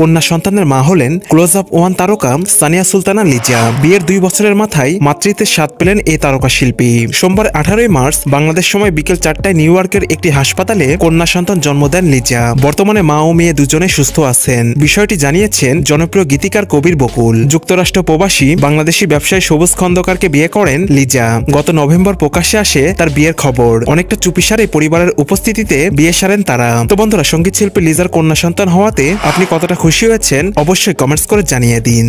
কন্যা সন্তানের মা হলেন ক্লোজ আপ ওয়ান তারকা সানিয়া সুলতানা লিজা বিয়ের দুই বছরের মাথায় মাতৃত্বে স্বাদ পেলেন এই তারকা শিল্পী সোমবার আঠারোই মার্চ বাংলাদেশ সময় বিকেল চারটায় নিউ ইয়র্কের একটি হাসপাতালে কন্যা সন্তান জন্ম দেন লিজা বর্তমানে মা ও মেয়ে দুজনে সুস্থ আছেন বিষয়টি জানিয়েছেন জনপ্রিয় গীতিকার কবির বকুল যুক্তরাষ্ট্র প্রবাসী বাংলাদেশি ব্যবসায়ী সবুজ খন্দকারকে বিয়ে করেন লিজা গত নভেম্বর প্রকাশ্যে আসে তার বিয়ের খবর অনেকটা চুপিসারে পরিবারের উপস্থিতিতে বিয়ে সারেন তারা তো বন্ধুরা সঙ্গীত শিল্পী লিজার কন্যা সন্তান হওয়াতে আপনি কতটা খুশি হয়েছেন অবশ্যই কমেন্টস করে জানিয়ে দিন